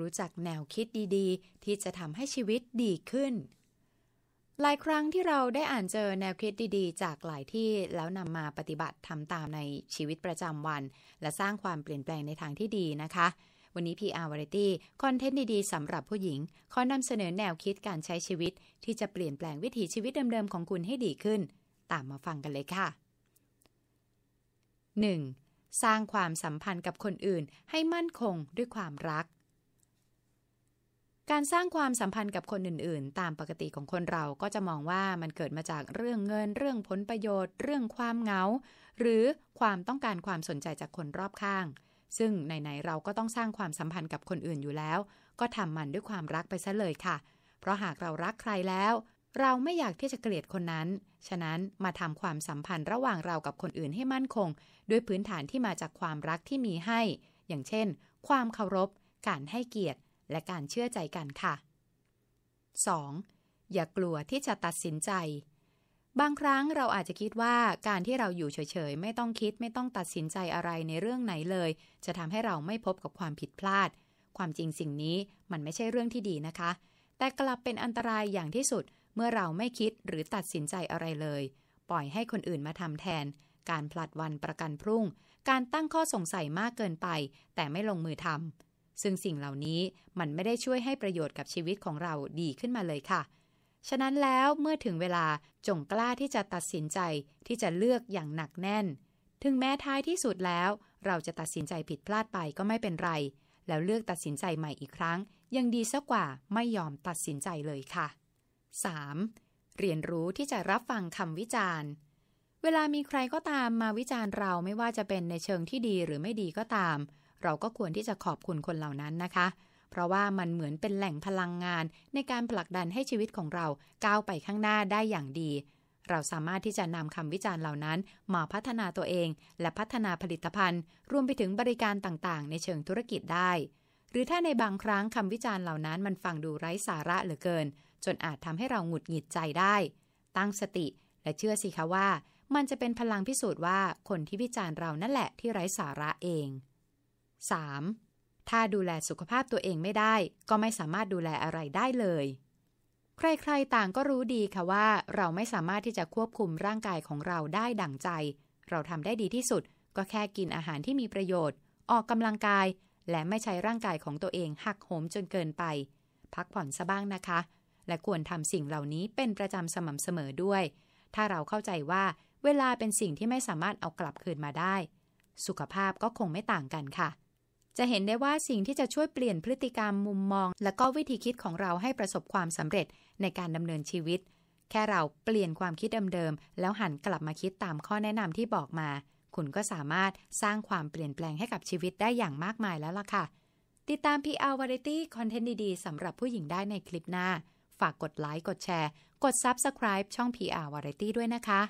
รู้จักแนวคิดดีๆ ที่จะทำให้ชีวิตดีขึ้น หลายครั้งที่เราได้อ่านเจอแนวคิดดีๆ จากหลายที่แล้วนำมาปฏิบัติทำตามในชีวิตประจำวัน และสร้างความเปลี่ยนแปลงในทางที่ดีนะคะ วันนี้ PR Variety คอนเทนต์ดี ๆสำหรับผู้หญิงขอนำเสนอแนวคิดการใช้ชีวิตที่จะเปลี่ยนแปลงวิถีชีวิตเดิมๆของคุณให้ดีขึ้น ตามมาฟังกันเลยค่ะ 1. สร้างความสัมพันธ์กับคนอื่นให้มั่นคงด้วยความรักการสร้างความสัมพันธ์กับคนอื่นๆ ตามปกติของคนเราก็จะมองว่ามันเกิดมาจากเรื่องเงิน เรื่องผลประโยชน์ เรื่องความเหงา หรือความต้องการความสนใจจากคนรอบข้าง ซึ่งไหนๆเราก็ต้องสร้างความสัมพันธ์กับคนอื่นอยู่แล้ว ก็ทำมันด้วยความรักไปซะเลยค่ะ เพราะหากเรารักใครแล้ว เราไม่อยากที่จะเกลียดคนนั้น ฉะนั้นมาทำความสัมพันธ์ระหว่างเรากับคนอื่นให้มั่นคง ด้วยพื้นฐานที่มาจากความรักที่มีให้ อย่างเช่น ความเคารพการให้เกียรติและการเชื่อใจกันค่ะ 2. อย่ากลัวที่จะตัดสินใจ บางครั้งเราอาจจะคิดว่าการที่เราอยู่เฉยๆ ไม่ต้องคิดไม่ต้องตัดสินใจอะไรในเรื่องไหนเลย จะทำให้เราไม่พบกับความผิดพลาด ความจริงสิ่งนี้มันไม่ใช่เรื่องที่ดีนะคะ แต่กลับเป็นอันตรายอย่างที่สุดเมื่อเราไม่คิดหรือตัดสินใจอะไรเลย ปล่อยให้คนอื่นมาทำแทน การผลัดวันประกันพรุ่ง การตั้งข้อสงสัยมากเกินไป แต่ไม่ลงมือทำซึ่งสิ่งเหล่านี้มันไม่ได้ช่วยให้ประโยชน์กับชีวิตของเราดีขึ้นมาเลยค่ะ ฉะนั้นแล้วเมื่อถึงเวลาจงกล้าที่จะตัดสินใจที่จะเลือกอย่างหนักแน่น ถึงแม้ท้ายที่สุดแล้ว เราจะตัดสินใจผิดพลาดไปก็ไม่เป็นไร แล้วเลือกตัดสินใจใหม่อีกครั้ง ยังดีซะกว่าไม่ยอมตัดสินใจเลยค่ะ 3. เรียนรู้ที่จะรับฟังคำวิจารณ์ เวลามีใครก็ตามมาวิจารณ์เราไม่ว่าจะเป็นในเชิงที่ดีหรือไม่ดีก็ตามเราก็ควรที่จะขอบคุณคนเหล่านั้นนะคะ เพราะว่ามันเหมือนเป็นแหล่งพลังงาน ในการผลักดันให้ชีวิตของเราก้าวไปข้างหน้าได้อย่างดี เราสามารถที่จะนำคำวิจารณ์เหล่านั้นมาพัฒนาตัวเอง และพัฒนาผลิตภัณฑ์ รวมไปถึงบริการต่าง ๆ ในเชิงธุรกิจได้ หรือถ้าในบางครั้งคำวิจารณ์เหล่านั้น มันฟังดูไร้สาระเหลือเกิน จนอาจทำให้เราหงุดหงิดใจได้ ตั้งสติ และเชื่อสิคะว่า มันจะเป็นพลังพิสูจน์ว่าคนที่วิจารณ์เรานั่นแหละที่ไร้สาระเอง 3. ถ้าดูแลสุขภาพตัวเองไม่ได้ ก็ไม่สามารถดูแลอะไรได้เลย ใครๆต่างก็รู้ดีค่ะว่า เราไม่สามารถที่จะควบคุมร่างกายของเราได้ดั่งใจ เราทำได้ดีที่สุด ก็แค่กินอาหารที่มีประโยชน์ ออกกำลังกาย และไม่ใช้ร่างกายของตัวเองหักโหมจนเกินไป พักผ่อนซะบ้างนะคะ และควรทำสิ่งเหล่านี้เป็นประจำสม่ำเสมอด้วย ถ้าเราเข้าใจว่า เวลาเป็นสิ่งที่ไม่สามารถเอากลับคืนมาได้ สุขภาพก็คงไม่ต่างกันค่ะจะเห็นได้ว่าสิ่งที่จะช่วยเปลี่ยนพฤติกรรมมุมมอง และก็วิธีคิดของเราให้ประสบความสำเร็จในการดำเนินชีวิต แค่เราเปลี่ยนความคิดเดิมๆแล้วหันกลับมาคิดตามข้อแนะนำที่บอกมา คุณก็สามารถสร้างความเปลี่ยนแปลงให้กับชีวิตได้อย่างมากมายแล้วล่ะค่ะ ติดตาม PR Variety คอนเทนต์ดี ๆสำหรับผู้หญิงได้ในคลิปหน้า ฝากกดไลค์กดแชร์กด Subscribe ช่อง PR Variety ด้วยนะคะ